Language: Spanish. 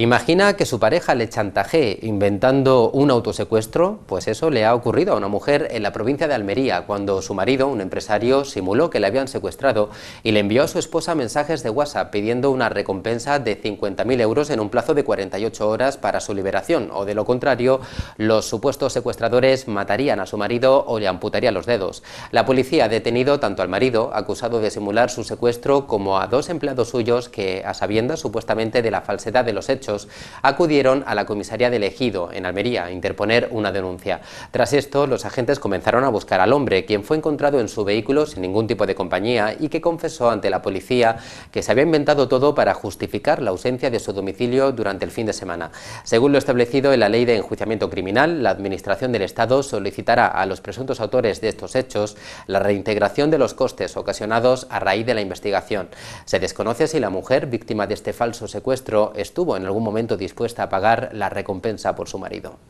Imagina que su pareja le chantajee inventando un autosecuestro, pues eso le ha ocurrido a una mujer en la provincia de Almería, cuando su marido, un empresario, simuló que le habían secuestrado y le envió a su esposa mensajes de WhatsApp pidiendo una recompensa de 50.000 euros en un plazo de 48 horas para su liberación, o de lo contrario, los supuestos secuestradores matarían a su marido o le amputarían los dedos. La policía ha detenido tanto al marido, acusado de simular su secuestro, como a dos empleados suyos que, a sabiendas supuestamente de la falsedad de los hechos, acudieron a la comisaría de Ejido, en Almería, a interponer una denuncia. Tras esto, los agentes comenzaron a buscar al hombre, quien fue encontrado en su vehículo sin ningún tipo de compañía y que confesó ante la policía que se había inventado todo para justificar la ausencia de su domicilio durante el fin de semana. Según lo establecido en la Ley de Enjuiciamiento Criminal, la Administración del Estado solicitará a los presuntos autores de estos hechos la reintegración de los costes ocasionados a raíz de la investigación. Se desconoce si la mujer víctima de este falso secuestro estuvo en algún momento dispuesta a pagar la recompensa por su marido.